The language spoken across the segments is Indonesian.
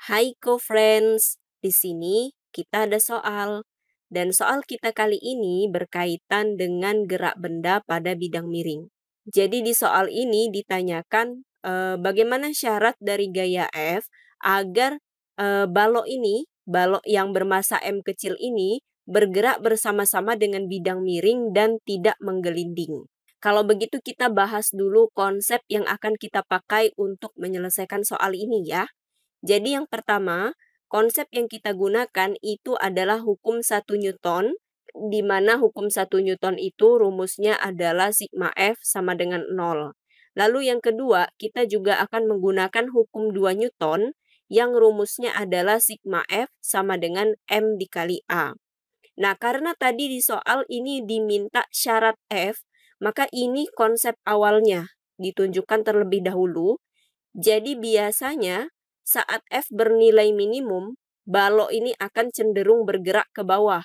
Hai co-friends, di sini kita ada soal. Dan soal kita kali ini berkaitan dengan gerak benda pada bidang miring. Jadi di soal ini ditanyakan e, bagaimana syarat dari gaya F agar e, balok ini, balok yang bermassa M kecil ini bergerak bersama-sama dengan bidang miring dan tidak menggelinding. Kalau begitu kita bahas dulu konsep yang akan kita pakai untuk menyelesaikan soal ini ya. Jadi yang pertama, konsep yang kita gunakan itu adalah hukum 1 Newton, di mana hukum 1 Newton itu rumusnya adalah sigma F sama dengan 0. Lalu yang kedua, kita juga akan menggunakan hukum 2 Newton yang rumusnya adalah sigma F sama dengan M dikali A. Nah, karena tadi di soal ini diminta syarat F, maka ini konsep awalnya ditunjukkan terlebih dahulu. Jadi biasanya saat F bernilai minimum, balok ini akan cenderung bergerak ke bawah.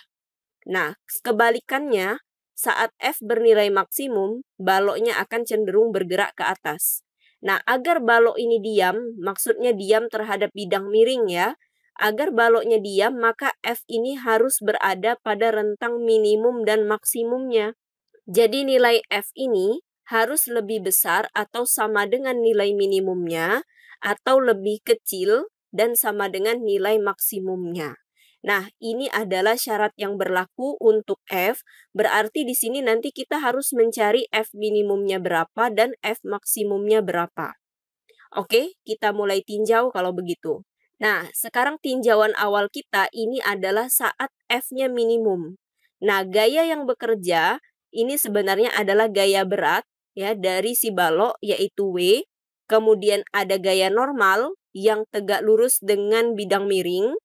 Nah, kebalikannya, saat F bernilai maksimum, baloknya akan cenderung bergerak ke atas. Nah, agar balok ini diam, maksudnya diam terhadap bidang miring ya. Agar baloknya diam, maka F ini harus berada pada rentang minimum dan maksimumnya. Jadi nilai F ini harus lebih besar atau sama dengan nilai minimumnya atau lebih kecil dan sama dengan nilai maksimumnya. Nah, ini adalah syarat yang berlaku untuk F, berarti di sini nanti kita harus mencari F minimumnya berapa dan F maksimumnya berapa. Oke, kita mulai tinjau kalau begitu. Nah, sekarang tinjauan awal kita ini adalah saat F-nya minimum. Nah, gaya yang bekerja ini sebenarnya adalah gaya berat ya dari si balok yaitu W kemudian ada gaya normal yang tegak lurus dengan bidang miring,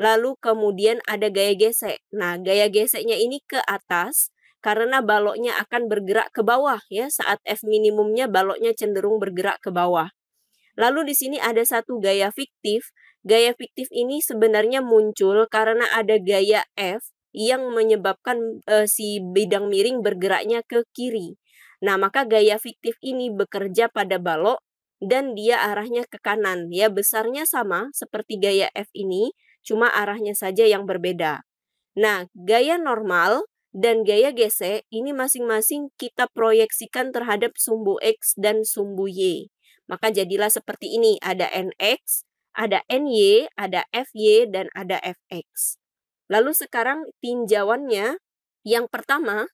lalu kemudian ada gaya gesek. Nah, gaya geseknya ini ke atas karena baloknya akan bergerak ke bawah ya, saat F minimumnya baloknya cenderung bergerak ke bawah. Lalu di sini ada satu gaya fiktif. Gaya fiktif ini sebenarnya muncul karena ada gaya F yang menyebabkan e, si bidang miring bergeraknya ke kiri. Nah, maka gaya fiktif ini bekerja pada balok dan dia arahnya ke kanan. Ya, besarnya sama seperti gaya F ini, cuma arahnya saja yang berbeda. Nah, gaya normal dan gaya gesek ini masing-masing kita proyeksikan terhadap sumbu X dan sumbu Y. Maka jadilah seperti ini, ada NX, ada NY, ada FY, dan ada FX. Lalu sekarang tinjauannya, yang pertama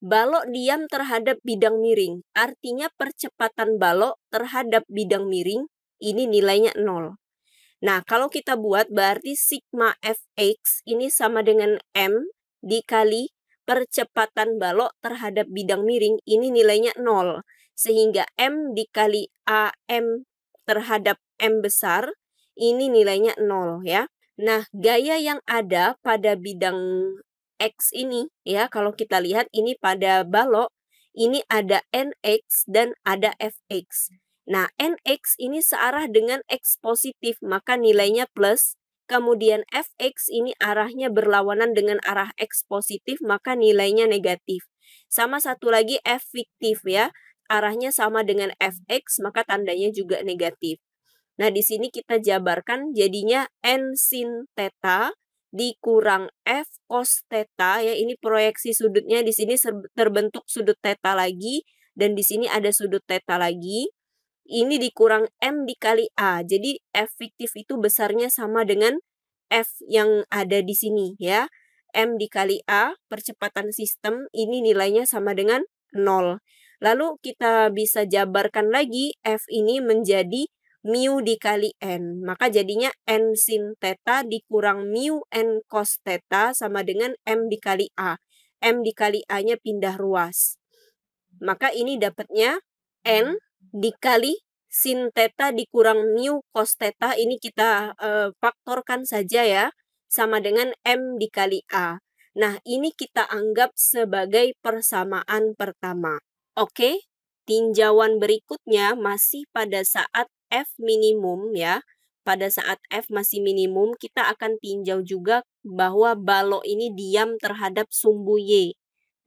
balok diam terhadap bidang miring. Artinya percepatan balok terhadap bidang miring ini nilainya 0. Nah, kalau kita buat berarti sigma fx ini sama dengan m dikali percepatan balok terhadap bidang miring ini nilainya 0. Sehingga m dikali am terhadap m besar ini nilainya 0 ya. Nah, gaya yang ada pada bidang X ini ya kalau kita lihat ini pada balok ini ada NX dan ada FX. Nah, NX ini searah dengan X positif maka nilainya plus. Kemudian FX ini arahnya berlawanan dengan arah X positif maka nilainya negatif. Sama satu lagi F fiktif ya. Arahnya sama dengan FX maka tandanya juga negatif. Nah, di sini kita jabarkan jadinya N sin theta dikurang F cos theta ya ini proyeksi sudutnya di sini terbentuk sudut theta lagi dan di sini ada sudut theta lagi ini dikurang M dikali A jadi F fiktif itu besarnya sama dengan F yang ada di sini ya M dikali A percepatan sistem ini nilainya sama dengan 0 lalu kita bisa jabarkan lagi F ini menjadi mu dikali n. Maka jadinya n sin theta dikurang mu n cos theta sama dengan m dikali a. m dikali a-nya pindah ruas. Maka ini dapatnya n dikali sin theta dikurang mu cos theta. Ini kita e, faktorkan saja ya. Sama dengan m dikali a. Nah, ini kita anggap sebagai persamaan pertama. Oke, tinjauan berikutnya masih pada saat F minimum ya, pada saat F masih minimum, kita akan tinjau juga bahwa balok ini diam terhadap sumbu Y.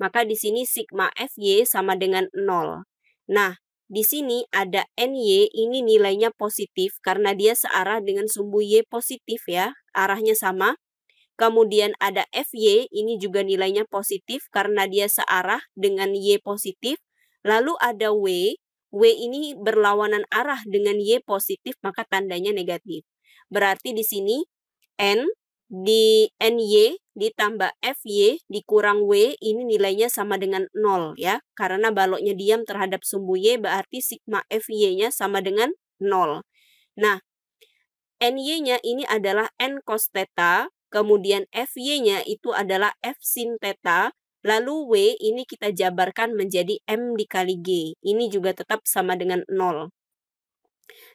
Maka di sini sigma FY sama dengan 0. Nah, di sini ada NY, ini nilainya positif karena dia searah dengan sumbu Y positif ya, arahnya sama. Kemudian ada FY, ini juga nilainya positif karena dia searah dengan Y positif. Lalu ada W, W ini berlawanan arah dengan Y positif, maka tandanya negatif. Berarti di sini N di NY ditambah FY dikurang W ini nilainya sama dengan 0 ya. Karena baloknya diam terhadap sumbu Y berarti sigma FY-nya sama dengan 0. Nah, NY-nya ini adalah N cos theta, kemudian FY-nya itu adalah F sin theta, Lalu W ini kita jabarkan menjadi M dikali G. Ini juga tetap sama dengan 0.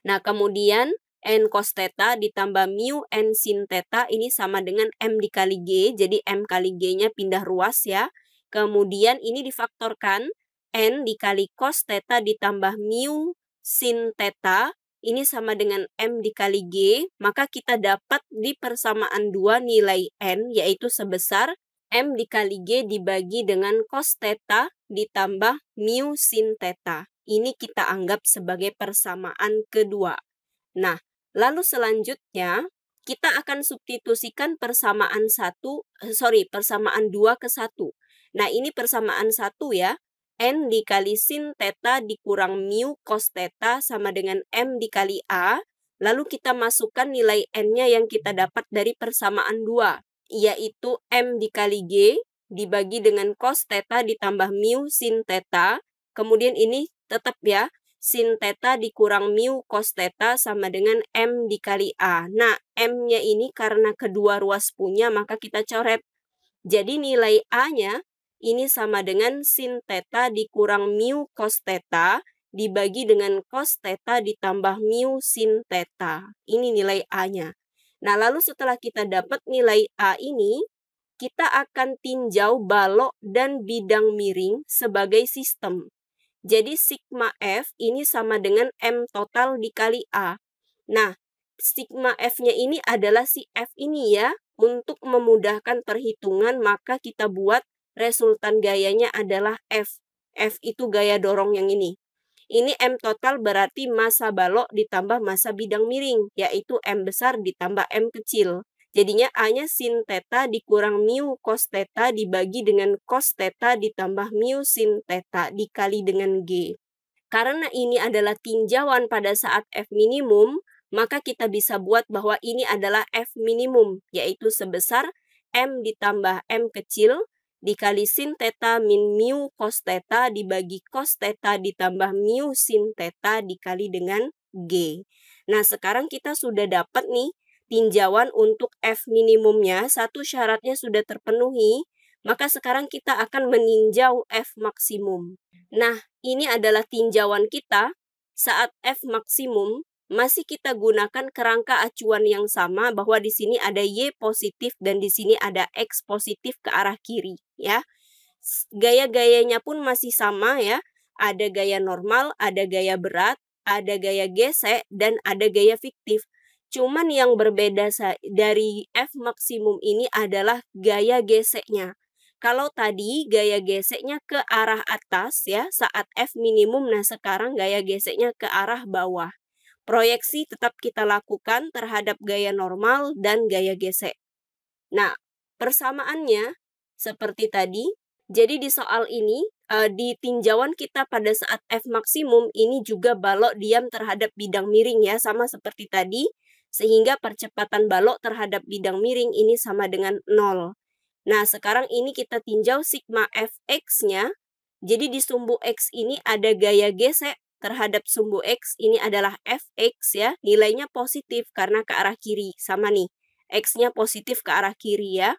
Nah, kemudian N cos theta ditambah mu N sin theta ini sama dengan M dikali G. Jadi M kali G-nya pindah ruas ya. Kemudian ini difaktorkan N dikali cos theta ditambah mu sin theta ini sama dengan M dikali G, maka kita dapat di persamaan dua nilai N yaitu sebesar M dikali G dibagi dengan cos theta ditambah mu sin theta. Ini kita anggap sebagai persamaan kedua. Nah, lalu selanjutnya kita akan substitusikan persamaan satu, eh, sorry, persamaan dua ke satu. Nah, ini persamaan satu ya. N dikali sin theta dikurang mu cos theta sama dengan M dikali A. Lalu kita masukkan nilai N-nya yang kita dapat dari persamaan dua yaitu M dikali G dibagi dengan cos theta ditambah mu sin theta. Kemudian ini tetap ya, sin theta dikurang mu cos theta sama dengan M dikali A. Nah, M-nya ini karena kedua ruas punya maka kita coret. Jadi nilai A-nya ini sama dengan sin theta dikurang mu cos theta dibagi dengan cos theta ditambah mu sin theta. Ini nilai A-nya. Nah, lalu setelah kita dapat nilai A ini, kita akan tinjau balok dan bidang miring sebagai sistem. Jadi sigma F ini sama dengan M total dikali A. Nah, sigma F-nya ini adalah si F ini ya. Untuk memudahkan perhitungan, maka kita buat resultan gayanya adalah F. F itu gaya dorong yang ini. Ini M total berarti masa balok ditambah masa bidang miring, yaitu M besar ditambah M kecil. Jadinya A-nya sin teta dikurang mu cos teta dibagi dengan cos teta ditambah mu sin teta dikali dengan G. Karena ini adalah tinjauan pada saat F minimum, maka kita bisa buat bahwa ini adalah F minimum, yaitu sebesar M ditambah M kecil dikali sin theta min mu cos theta dibagi cos theta ditambah mu sin theta dikali dengan G. Nah, sekarang kita sudah dapat nih tinjauan untuk F minimumnya, satu syaratnya sudah terpenuhi, maka sekarang kita akan meninjau F maksimum. Nah, ini adalah tinjauan kita saat F maksimum masih kita gunakan kerangka acuan yang sama bahwa di sini ada Y positif dan di sini ada X positif ke arah kiri ya. Gaya-gayanya pun masih sama ya. Ada gaya normal, ada gaya berat, ada gaya gesek dan ada gaya fiktif. Cuman yang berbeda dari F maksimum ini adalah gaya geseknya. Kalau tadi gaya geseknya ke arah atas ya saat F minimum, nah sekarang gaya geseknya ke arah bawah. Proyeksi tetap kita lakukan terhadap gaya normal dan gaya gesek. Nah, persamaannya seperti tadi, jadi di soal ini, eh, di tinjauan kita pada saat F maksimum ini juga balok diam terhadap bidang miring ya, sama seperti tadi, sehingga percepatan balok terhadap bidang miring ini sama dengan 0. Nah, sekarang ini kita tinjau sigma fx-nya, jadi di sumbu X ini ada gaya gesek terhadap sumbu X ini adalah fx ya. Nilainya positif karena ke arah kiri. Sama nih, X-nya positif ke arah kiri ya.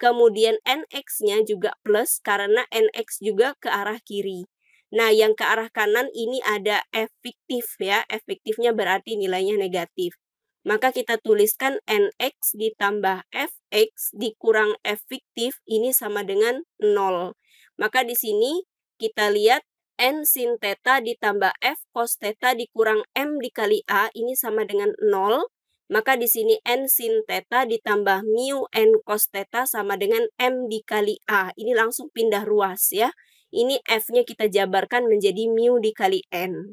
Kemudian nx-nya juga plus karena nx juga ke arah kiri. Nah, yang ke arah kanan ini ada f fiktif ya. efektifnya berarti nilainya negatif. Maka kita tuliskan nx ditambah fx dikurang f fiktif ini sama dengan 0. Maka di sini kita lihat N sin theta ditambah F cos theta dikurang M dikali A ini sama dengan 0. Maka di sini N sin theta ditambah mu N cos theta sama dengan M dikali A. Ini langsung pindah ruas ya. Ini F-nya kita jabarkan menjadi mu dikali N.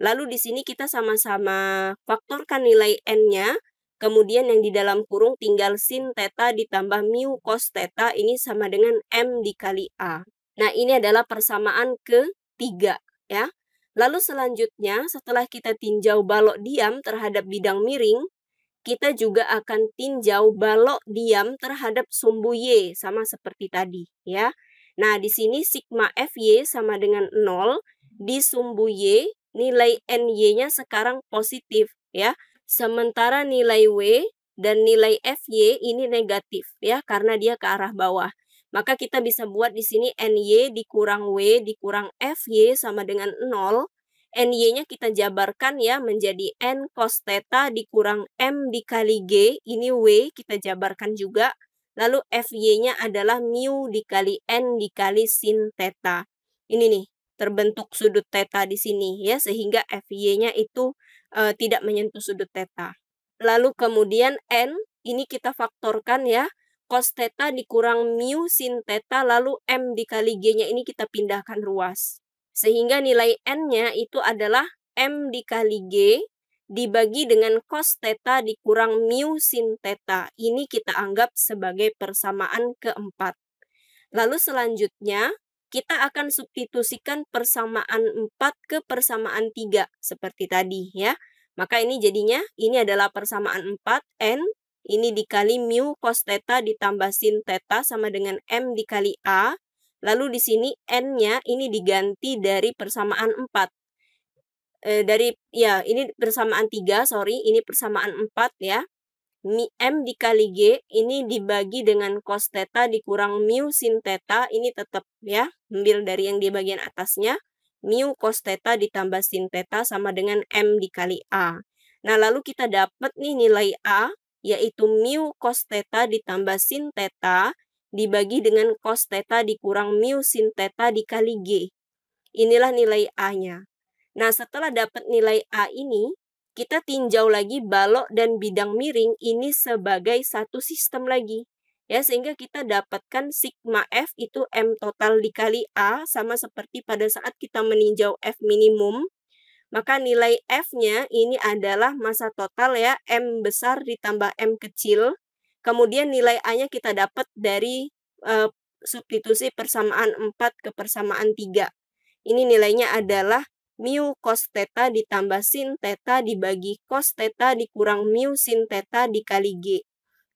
Lalu di sini kita sama-sama faktorkan nilai N-nya. Kemudian yang di dalam kurung tinggal sin theta ditambah mu cos theta ini sama dengan M dikali A. Nah ini adalah persamaan ke tiga ya. Lalu selanjutnya setelah kita tinjau balok diam terhadap bidang miring, kita juga akan tinjau balok diam terhadap sumbu Y sama seperti tadi ya. Nah, di sini sigma FY sama dengan 0 di sumbu Y, nilai NY-nya sekarang positif ya. Sementara nilai W dan nilai FY ini negatif ya karena dia ke arah bawah. Maka kita bisa buat di sini NY dikurang W dikurang FY sama dengan 0. NY-nya kita jabarkan ya menjadi N cos theta dikurang M dikali G. Ini W kita jabarkan juga. Lalu FY-nya adalah mu dikali N dikali sin theta. Ini nih, terbentuk sudut theta di sini ya sehingga FY-nya itu e, tidak menyentuh sudut theta. Lalu kemudian N ini kita faktorkan ya cos theta dikurang mu sin theta lalu m dikali g-nya ini kita pindahkan ruas. Sehingga nilai n-nya itu adalah m dikali g dibagi dengan cos theta dikurang mu sin theta. Ini kita anggap sebagai persamaan keempat. Lalu selanjutnya, kita akan substitusikan persamaan 4 ke persamaan 3 seperti tadi ya. Maka ini jadinya, ini adalah persamaan 4, N ini dikali mu cos theta ditambah sin theta sama dengan M dikali A. Lalu di sini N-nya ini diganti dari persamaan 4. E, eh, dari ya ini persamaan 3, sorry, ini persamaan 4 ya. M dikali G ini dibagi dengan cos theta dikurang mu sin theta ini tetap ya ambil dari yang di bagian atasnya mu cos theta ditambah sin theta sama dengan M dikali A. Nah lalu kita dapat nih nilai A yaitu mu cos theta ditambah sin theta dibagi dengan cos theta dikurang mu sin theta dikali G. Inilah nilai A-nya. Nah, setelah dapat nilai A ini, kita tinjau lagi balok dan bidang miring ini sebagai satu sistem lagi. Ya, sehingga kita dapatkan sigma F itu M total dikali A sama seperti pada saat kita meninjau F minimum maka nilai F-nya ini adalah masa total ya, M besar ditambah M kecil. Kemudian nilai A-nya kita dapat dari e, substitusi persamaan 4 ke persamaan 3. Ini nilainya adalah mu cos theta ditambah sin theta dibagi cos theta dikurang mu sin theta dikali G.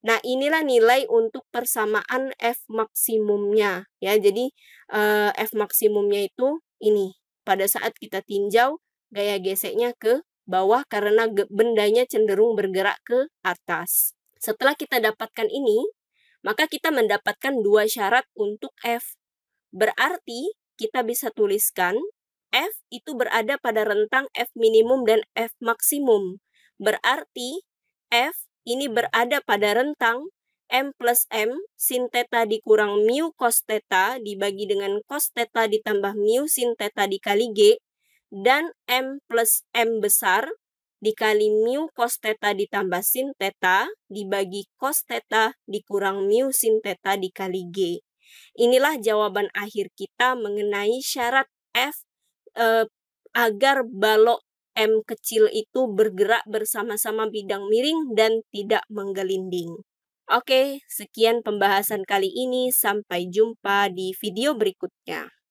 Nah, inilah nilai untuk persamaan F maksimumnya ya. Jadi e, F maksimumnya itu ini pada saat kita tinjau gaya geseknya ke bawah karena bendanya cenderung bergerak ke atas. Setelah kita dapatkan ini, maka kita mendapatkan dua syarat untuk F. Berarti kita bisa tuliskan F itu berada pada rentang F minimum dan F maksimum. Berarti F ini berada pada rentang M plus M sin theta dikurang mu cos theta dibagi dengan cos theta ditambah mu sin theta dikali G dan M plus M besar dikali mu cos theta ditambah sin theta dibagi cos theta dikurang mu sin theta dikali G. Inilah jawaban akhir kita mengenai syarat F eh, agar balok M kecil itu bergerak bersama-sama bidang miring dan tidak menggelinding. Oke, sekian pembahasan kali ini. Sampai jumpa di video berikutnya.